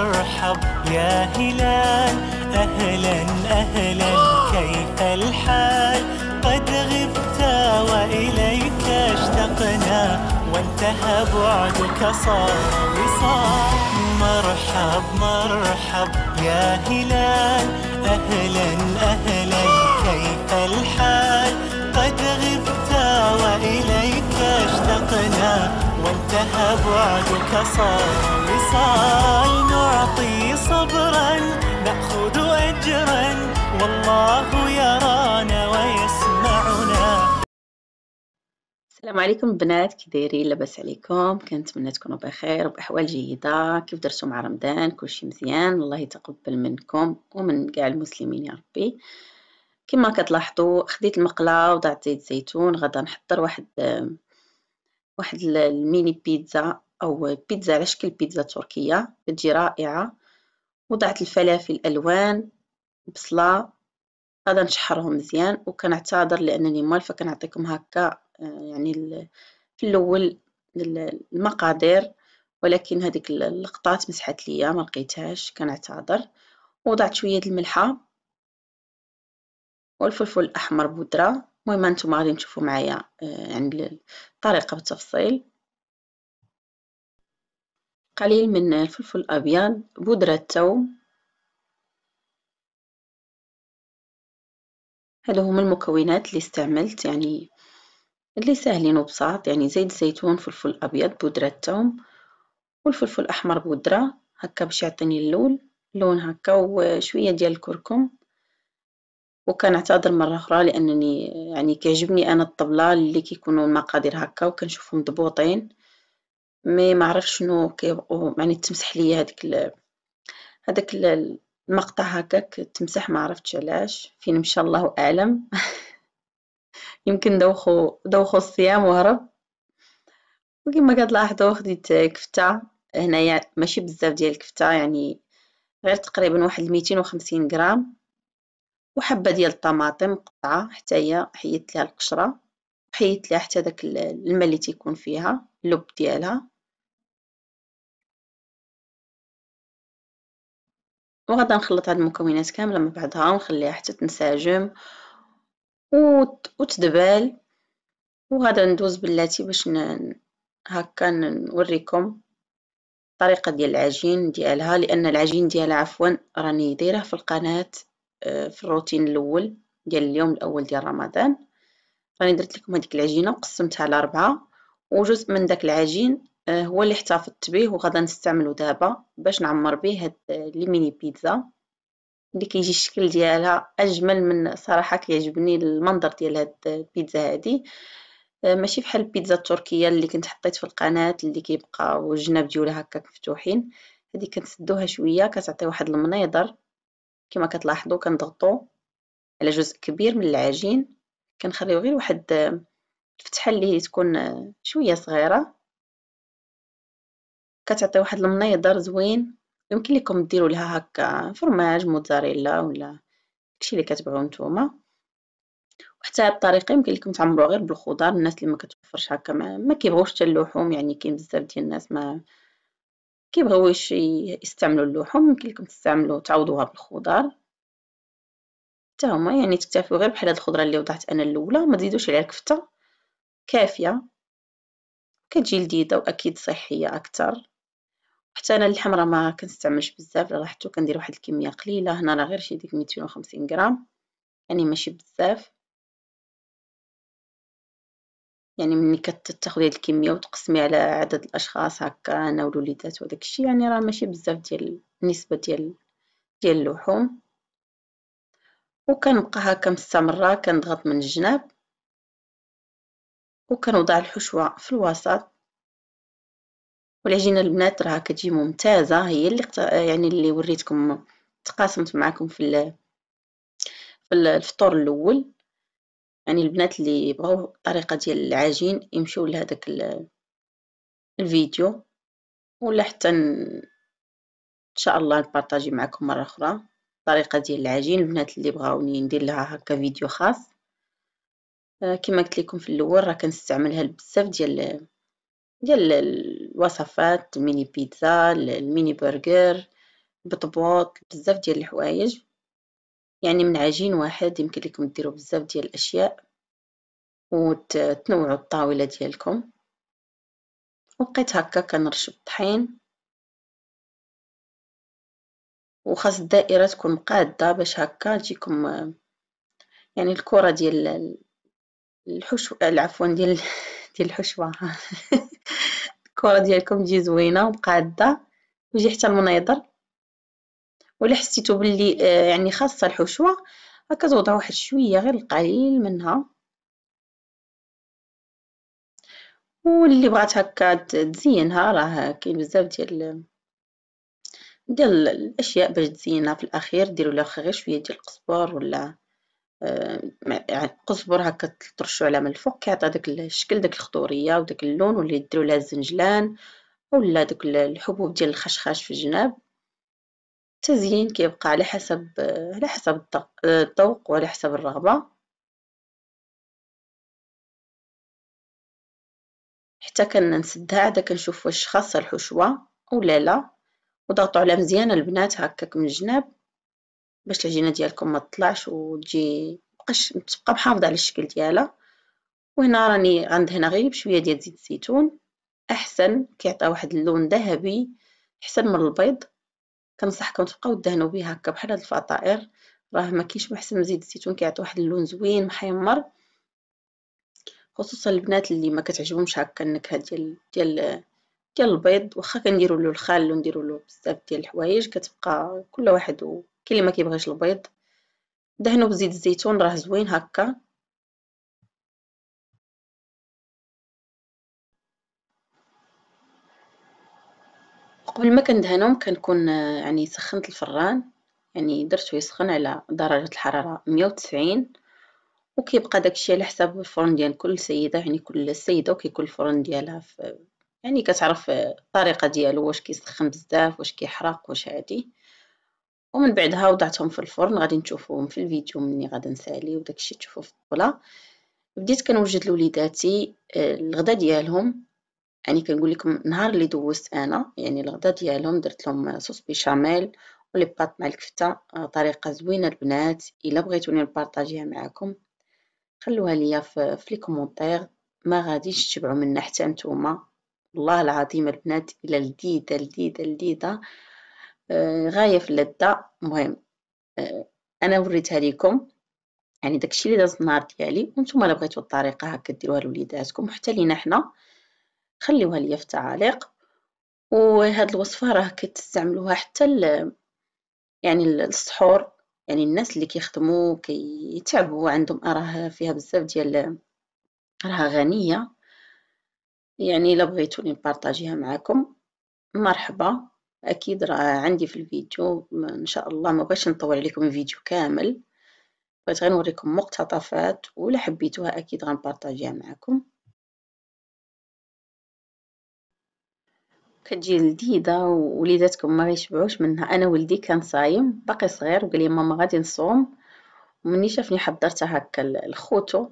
مرحب يا هلال أهلا أهلا كيف الحال قد غبت وإليك اشتقنا وانتهى بعدك صار وصال مرحب مرحب يا هلال أهلا أهلا كيف الحال قد غبت وإليك اشتقنا انتهى بعدك صار وصال نعطي صبرا نأخذ أجرا والله يرانا ويسمعنا السلام عليكم بنات كديري لبس لاباس عليكم كنتمنى تكونوا بخير وبأحوال جيدة كيف درتوا مع رمضان كلشي مزيان الله يتقبل منكم ومن كاع المسلمين يا ربي كما كتلاحظوا خديت المقله وضعت زيت زيتون غدا نحضر واحد واحد الميني بيتزا او بيتزا على شكل بيتزا تركيه كتجي رائعه وضعت الفلافل الوان بصله غادا نشحرهم مزيان وكنعتذر لانني مالفه كنعطيكم هكا آه، يعني في الاول المقادير ولكن هذيك اللقطات مسحات ليا ما لقيتهاش كنعتذر وضعت شويه الملحه والفلفل الاحمر بودره المهم انتم غادي تشوفوا معايا آه، عند الطريقه بالتفصيل قليل من الفلفل الابيض بودره الثوم هادو هما المكونات اللي استعملت يعني اللي ساهلين وبساط يعني زيت زيتون فلفل ابيض بودره الثوم والفلفل الاحمر بودره هكا باش يعطيني اللون لون هكا وشويه ديال الكركم وكان اعتذر مرة أخرى لأنني يعني كيعجبني أنا الطبلة اللي كيكونوا المقادير هكا وكنشوفهم مضبوطين مي معرفتش شنو كيبقوا يعني تمسح ليا هذاك هذاك المقطع هكاك تمسح ما عرفتش علاش فين مشى الله اعلم يمكن دوخو دوخو الصيام وهرب وكما كتلاحظوا خديت كفته هنايا ماشي بزاف ديال الكفته يعني غير تقريبا واحد 250 غرام وحبه ديال الطماطم مقطعه حتى هي حيدت لها القشره حيدت لها حتى داك الماء اللي تيكون فيها اللب ديالها وغادا نخلط هاد المكونات كامله مع بعضها ونخليها حتى تنسجم وتدبال وغادا ندوز بلاتي باش ن... هكا نوريكم الطريقه ديال العجين ديالها لان العجين ديالها عفوا راني دايره في القناه في الروتين الاول ديال اليوم الاول ديال رمضان راني درت لكم هذيك العجينه وقسمتها على ربعه وجزء من داك العجين آه، هو اللي احتفظت به وغادا نستعمله دابا باش نعمر به هاد آه، لي ميني بيتزا اللي كيجي الشكل ديالها اجمل من صراحه كيعجبني المنظر ديال هاد آه، البيتزا هادي ماشي بحال البيتزا التركيه اللي كنت حطيت في القناه اللي كيبقاو وجناب ديالها هكاك مفتوحين هذه كنسدوها شويه كتعطي واحد المنيضر كما كتلاحظوا كنضغطوا على جزء كبير من العجين كنخليو غير واحد الفتحه اللي تكون شويه صغيره كتعطي واحد المنيضر زوين يمكن لكم ديروا لها هكا فرماج موتزاريلا ولا داكشي اللي كتبغيو نتوما وحتى هاد الطريقه يمكن لكم تعمروها غير بالخضار الناس اللي ما كتوفرش هكا ما كيبغوش حتى اللحوم يعني كاين بزاف ديال الناس ما كيبغيوش يستعملوا اللحوم يمكن لكم تستعملوا تعوضوها بالخضر حتى هما يعني تكتفيوا غير بحال هاد الخضره اللي وضعت انا الاولى ما تزيدوش عليها الكفته كافيه كتجي لذيذه واكيد صحيه اكثر حتى انا الحمره ما كنستعملش بزاف راه حتى كندير واحد الكميه قليله هنا راه غير شي ديك 250 غرام يعني ماشي بزاف يعني ملي كتاخدي الكميه وتقسمي على عدد الاشخاص هكا انا والوليدات وداك الشيء يعني راه ماشي بزاف ديال النسبه ديال ديال اللحوم وكنبقى هكا مستمره كنضغط من الجناب وكنوضع الحشوه في الوسط والعجينه البنات راه كتجي ممتازه هي اللي يعني اللي وريتكم تقاسمت معكم في ال... في الفطور الاول يعني البنات اللي بغاو طريقه ديال العجين يمشيو لهذاك الفيديو ولا حتى ان شاء الله نبارطاجي معكم مره اخرى الطريقه ديال العجين البنات اللي بغاوني ندير لها هكا فيديو خاص آه، كما قلت لكم في الاول راه كنستعملها بزاف ديال ديال الوصفات ميني بيتزا الميني برجر بطبوط بزاف ديال الحوايج يعني من عجين واحد يمكن لكم تديروا بزاف ديال الاشياء وتنوعوا الطاوله ديالكم وبقيت هكا كنرشب الطحين وخاص الدائره تكون مقاده باش هكا تجيكم يعني الكره ديال الحشو عفوا ديال ديال الحشوه الكره ديالكم تجي زوينه وقاده ويجي حتى المنيضر ولا حسيتو باللي آه، يعني خاصه الحشوه هكا توضع واحد شويه غير القليل منها واللي بغات هكا تزينها راه كاين بزاف ديال ديال الاشياء باش تزينها في الاخير ديروا لها غير شويه ديال القزبر ولا آه، يعني قزبر هكا ترشو على من الفوق كيعطي داك الشكل داك الخضوريه وداك اللون واللي ديروا لها الزنجلان ولا داك الحبوب ديال الخشخاش في الجناب التزيين كيبقى على حسب على حسب الذوق وعلى حسب الرغبة حتى كنسدها عاد كنشوف واش خاصة الحشوة ولا لا وضغطوا عليها مزيان البنات هكاك من الجناب باش العجينة ديالكم ما تطلعش وتجي مابقاش تبقى محافظة على الشكل ديالها وهنا راني غندهنها غير بشوية ديال زيت الزيتون احسن كيعطي واحد اللون ذهبي احسن من البيض كنصحكم تبقاو تدهنوا به هكا بحال هاد الفطائر راه ما كاينش محسن من زيت الزيتون كيعطي واحد اللون زوين محمر خصوصا البنات اللي ما كتعجبهمش هكا النكهه ديال ديال ديال البيض واخا كنديروا له الخل ونديروا له بزاف ديال الحوايج كتبقى كل واحد وكاين اللي ما كيبغيش البيض دهنوا بزيت الزيتون راه زوين هكا قبل ما كندهنهم كنكون آه، يعني سخنت الفران يعني درتو يسخن على درجة الحرارة مية وتسعين وكيبقى داكشي على حساب الفرن ديال كل سيدة يعني كل سيدة وكيكون الفرن ديالها في يعني كتعرف آه، الطريقة ديالو واش كيسخن بزاف واش كيحرق واش عادي ومن بعدها وضعتهم في الفرن غادي نشوفوهم في الفيديو مني غادي نسالي وداكشي تشوفوه في الطبلة بديت كنوجد لوليداتي آه، الغدا ديالهم يعني كنقول لكم النهار اللي دوزت أنا يعني الغدا ديالهم درت لهم صوص بيشاميل ولي بات مع الكفتة آه، طريقة زوينة البنات إلا بغيتوني نبارطاجيها معاكم خلوها ليا في, في لي كومونتير ما غاديش تبعوا منا حتى نتوما والله العظيم البنات الا لذيذه لذيذه لذيذه آه، غايه في اللذه مهم آه، انا وريتها لكم يعني داكشي اللي داز النهار ديالي وانتم الا بغيتو الطريقه هكا ديروها لوليداتكم حتى لينا حنا خليوها ليا في التعاليق وهاد الوصفه راه كتستعملوها حتى ل يعني السحور يعني الناس اللي كيخدموا كيتعبوا عندهم راه فيها بزاف ديال راها غنيه يعني الا بغيتوني نبارطاجيها معاكم مرحبا اكيد راه عندي في الفيديو ان شاء الله ما بغيتش نطول عليكم الفيديو كامل بغيت غنوريكم مقتطفات ولا حبيتوها اكيد غنبارطاجيها معاكم كتجي لذيذة ووليداتكم ما غيشبعوش منها انا ولدي كان صايم باقي صغير وقال لي ماما غادي نصوم ومني شافني حضرتها هكا الخوتو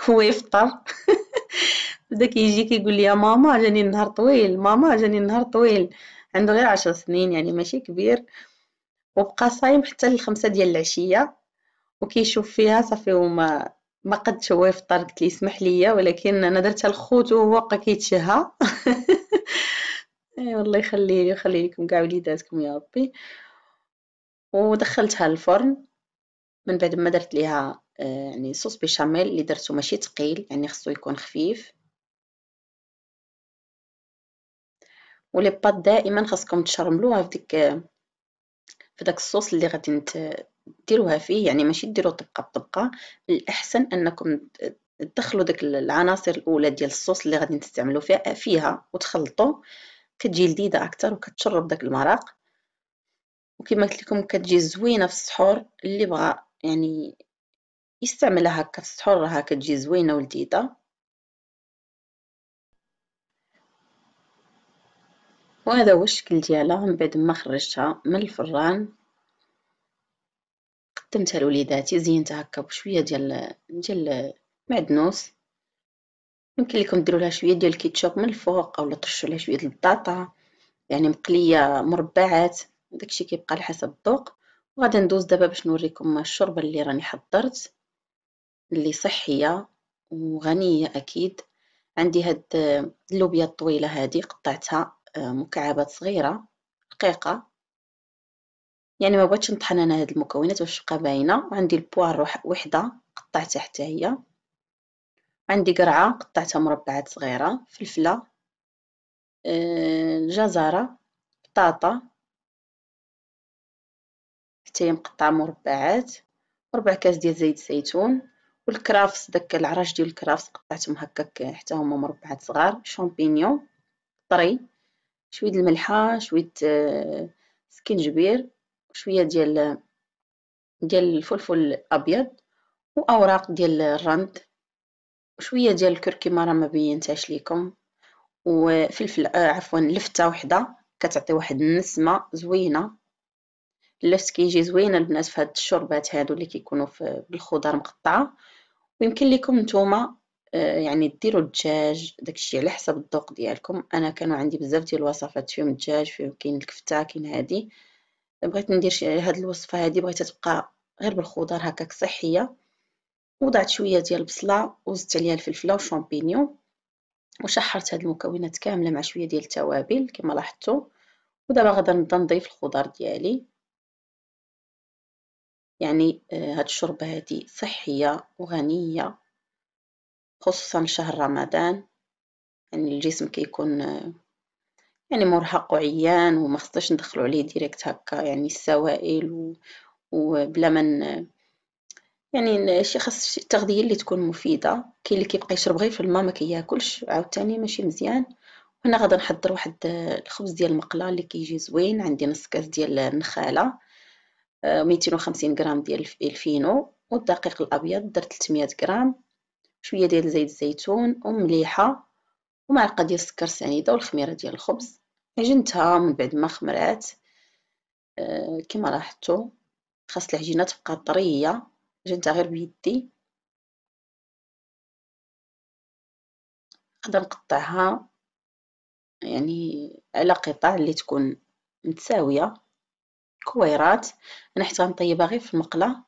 هو يفطر بدا كيجي كيقول لي يا ماما جاني النهار طويل ماما جاني النهار طويل عنده غير عشر سنين يعني ماشي كبير وبقى صايم حتى الخمسة ديال العشية وكيشوف فيها صافي وما ما قدش هو يفطر قلت لي اسمح ليا ولكن انا درتها لخوتو وهو بقى كيتشهى اي والله يخلي لي ويخلي لكم كاع وليداتكم يا ربي ودخلتها الفرن من بعد ما درت ليها آه، يعني صوص بيشاميل اللي درته ماشي تقيل يعني خصو يكون خفيف ولي بات دائما خاصكم تشرملوها في ديك في داك الصوص اللي غادي ديروها فيه يعني ماشي ديرو طبقه بطبقه الاحسن انكم تدخلوا داك العناصر الاولى ديال الصوص اللي غادي تستعملوا فيها فيها وتخلطوا كتجي لذيذه اكثر وكتشرب داك المراق وكما قلت لكم كتجي زوينه في السحور اللي بغى يعني يستعملها هكا في السحور راها كتجي زوينه ولذيذه وهذا هو الشكل ديالها من بعد ما خرجتها من الفران قدمتها لوليداتي زينتها هكا بشويه ديال ديال معدنوس يمكن لكم ديروا لها شويه ديال الكيتشوب من الفوق اولا ترشوا لها شويه البطاطا يعني مقليه مربعات داكشي كيبقى على حسب الذوق وغادي ندوز دابا باش نوريكم الشوربه اللي راني حضرت اللي صحيه وغنيه اكيد عندي هاد اللوبيا الطويله هادي قطعتها آه، مكعبات صغيره رقيقه يعني ما بغيتش نطحن انا هاد المكونات باش تبقى باينه وعندي البوار وحده قطعتها حتى هي عندي قرعة قطعتها مربعات صغيرة فلفلة آه، جزرة بطاطا حتى هي مقطعة مربعات ربع كاس ديال زيت الزيتون والكرافس داك العراج ديال الكرافس قطعتهم هكاك حتى هما مربعات صغار شامبينيون طري شويه د الملحه شويه آه، سكنجبير شويه ديال ديال الفلفل الابيض واوراق ديال الرند شوية ديال الكركم راه ما بينتهاش ليكم وفلفل آه عفوا لفته وحده كتعطي واحد النسمه زوينه اللفت كيجي زوين البنات في هاد الشربات هادو اللي كيكونوا في بالخضر مقطعه ويمكن ليكم نتوما آه يعني ديروا الدجاج داكشي على حسب الذوق ديالكم انا كانوا عندي بزاف ديال الوصفات فيهم الدجاج فيهم كاين الكفته كاين هادي بغيت ندير هاد الوصفه هادي بغيتها تبقى غير بالخضر هكاك صحيه وضعت شويه ديال البصله وزدت عليها الفلفله وشامبينيون وشحرت هاد المكونات كامله مع شويه ديال التوابل كما لاحظتوا ودابا غادا نبدا نضيف الخضر ديالي يعني آه، هاد الشوربه هادي صحيه وغنيه خصوصا شهر رمضان يعني الجسم كيكون آه، يعني مرهق وعيان وما خصناش ندخلوا عليه ديريكت هكا يعني السوائل و... وبلا ما يعني شي خاص التغذية اللي تكون مفيدة كاين اللي كيبقى يشرب غير في الماء ما كياكلش عاوتاني ماشي مزيان هنا غادي نحضر واحد الخبز ديال المقله اللي كيجي زوين عندي نص كاس ديال النخاله آه، ميتين وخمسين غرام ديال الفينو والدقيق الابيض درت تلتمية غرام شويه ديال زيت الزيتون ومليحه ومعلقه ديال السكر سنيده والخميره ديال الخبز عجنتها من بعد ما خمرات آه، كما لاحظتوا خاص العجينه تبقى طريه جيت غير بيدي غادا نقطعها يعني على قطع اللي تكون متساويه كويرات انا حيت غنطيبها غير في المقله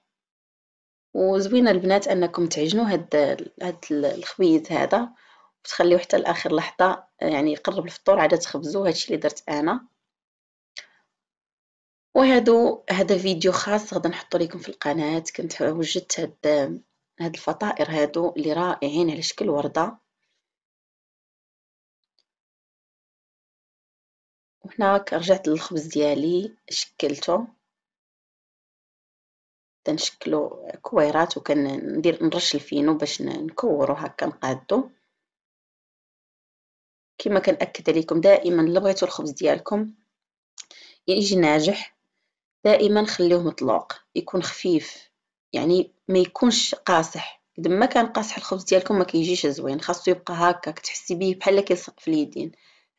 وزوينه البنات انكم تعجنوا هاد هاد الخبيز هذا وتخليوه حتى لاخر لحظه يعني يقرب الفطور عاد تخبزوه هادشي اللي درت انا وهادو هذا فيديو خاص غادي نحطو لكم في القناه كنت وجدت هاد هاد الفطائر هادو اللي رائعين على شكل ورده وهنا رجعت للخبز ديالي شكلته تنشكلو كويرات وكندير نرش الفينو باش نكورو هكا نقادو كما كنأكد عليكم دائما اللي بغيتو الخبز ديالكم يجي ناجح دائما خليوه مطلوق يكون خفيف يعني ما يكونش قاصح اذا ما كان قاصح الخبز ديالكم ما كيجيش زوين خاصو يبقى هكا كتحسي بيه بحال كيلصق في اليدين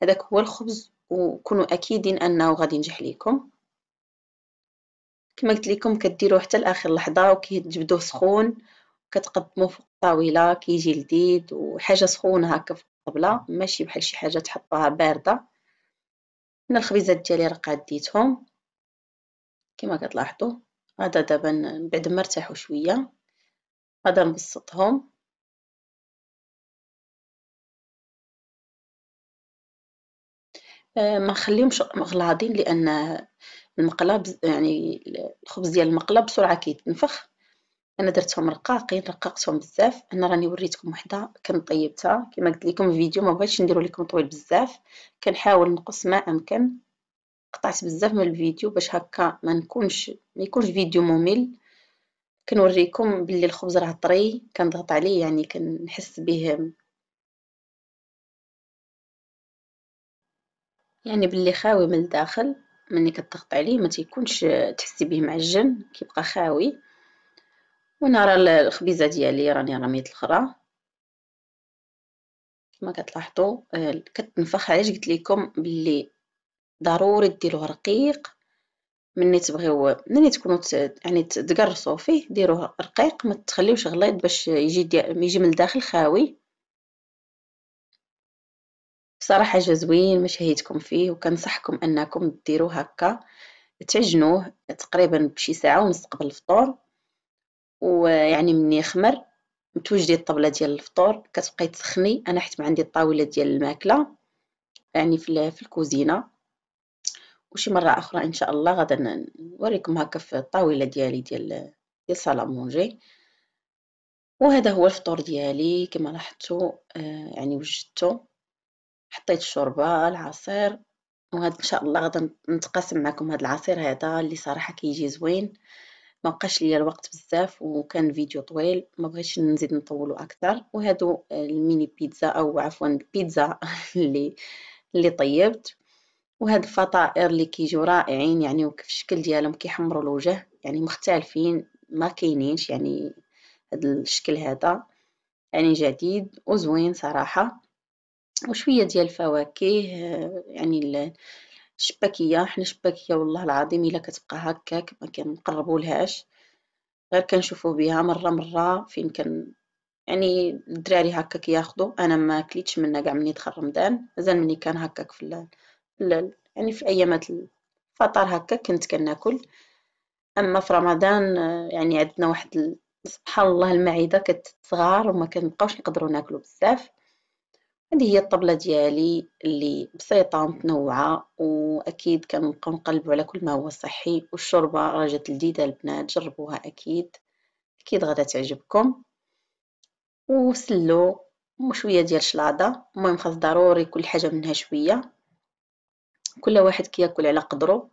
هذاك هو الخبز وكونوا اكيدين انه غادي ينجح ليكم كما قلت لكم كديروه حتى لاخر لحظه وكتجبدوه سخون كتقدموه فوق الطاوله كيجي لذيذ وحاجه سخونه هكا في الطبله ماشي بحال شي حاجه تحطوها بارده هنا الخبيزات ديالي راه قاديتهم كما كتلاحظوا هذا دابا بعد ما ارتاحوا شويه غادا نبسطهم آه، ما نخليهمش مغلاضين لان المقلب يعني الخبز ديال المقلب بسرعه كيتنفخ انا درتهم رقاقين رققتهم بزاف انا راني وريتكم وحده كنطيبتها كما قلت لكم الفيديو ما بغيتش نديرو لكم طويل بزاف كنحاول نقص ما امكن قطعت بزاف من الفيديو باش هكا ما نكونش ما يكونش فيديو ممل كنوريكم باللي الخبز راه طري كنضغط عليه يعني كنحس به يعني باللي خاوي من الداخل ملي كتضغط عليه ما تيكونش تحسي به معجن كيبقى خاوي وانا راه الخبيزه ديالي راني رميت الخرا كما كتلاحظوا آه، كتنفخ علاش قلت لكم باللي ضروري ديروه رقيق ملي تبغيو ملي تكونوا يعني تقرصوا فيه ديروه رقيق ما تخليوش غليظ باش يجي يجي من الداخل خاوي صراحة جا زوين ما فيه وكنصحكم انكم ديروه هكا تعجنوه تقريبا بشي ساعه ونص قبل الفطور ويعني مني خمر متوجدي الطبله ديال الفطور كتبقاي تسخني انا حيت ما عندي الطاوله ديال الماكله يعني في الكوزينه وشي مرة أخرى إن شاء الله غدا نوريكم هكا في الطاولة ديالي ديال ديال الصالامونجي وهذا هو الفطور ديالي كما لاحظتوا آه، يعني وجدته حطيت الشوربة العصير وهذا ان شاء الله غادي نتقاسم معكم هذا العصير هذا اللي صراحه كيجي زوين ما بقاش ليا الوقت بزاف وكان فيديو طويل ما بغيتش نزيد نطولو اكثر وهادو آه، الميني بيتزا او عفوا البيتزا اللي اللي طيبت وهاد الفطائر اللي كيجيو رائعين يعني وكيف الشكل ديالهم كيحمروا الوجه يعني مختلفين ما كاينينش يعني هاد الشكل هذا يعني جديد وزوين صراحه وشويه ديال الفواكه يعني الشباكيه حنا الشباكيه والله العظيم الا كتبقى هكاك ما كنقربوا لهاش غير كنشوفوا بها مره مره فين كن يعني الدراري هكاك ياخذوا انا ما كليتش منها كاع مني دخل رمضان مازال مني كان هكاك في يعني في ايامات الفطر هكا كنت كناكل اما في رمضان آه، يعني عندنا واحد سبحان الله المعده كتصغار وما كنبقاوش نقدروا ناكلوا بزاف هذه هي الطبله ديالي اللي بسيطه ومتنوعه واكيد كنبقاو نقلبوا على كل ما هو صحي والشوربه راه جات لذيذه البنات جربوها اكيد اكيد غدا تعجبكم وسلو وشويه ديال شلاضه المهم خاص ضروري كل حاجه منها شويه كل واحد كياكل على قدره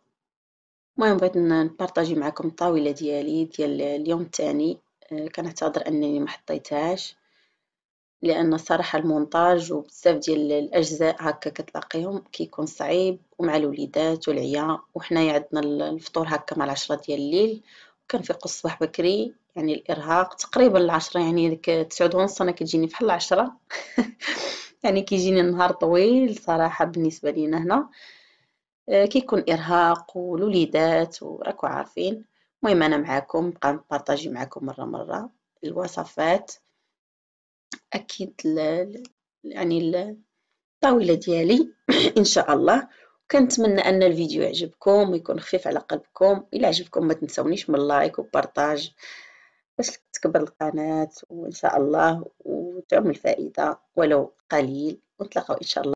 المهم بغيت نبارطاجي معكم الطاوله ديالي ديال اليوم الثاني آه، كنعتذر انني ما حطيتهاش لان الصراحه المونتاج وبزاف ديال الاجزاء هكا كتلاقيهم كيكون صعيب ومع الوليدات والعيا وحنايا عندنا الفطور هكا مع العشرة ديال الليل وكنفيقوا الصباح بكري يعني الارهاق تقريبا العشرة يعني ديك 9 ونص انا كتجيني بحال العشرة يعني كيجيني النهار طويل صراحه بالنسبه لينا هنا آه، كيكون ارهاق والوليدات وراكو عارفين المهم انا معاكم نبقى نبارطاجي معاكم مره مره الوصفات اكيد ل... يعني الطاوله ديالي ان شاء الله كنتمنى ان الفيديو يعجبكم ويكون خفيف على قلبكم الا عجبكم ما تنسونيش من لايك وبارطاج باش تكبر القناه وان شاء الله وتعم الفائده ولو قليل ونتلاقاو ان شاء الله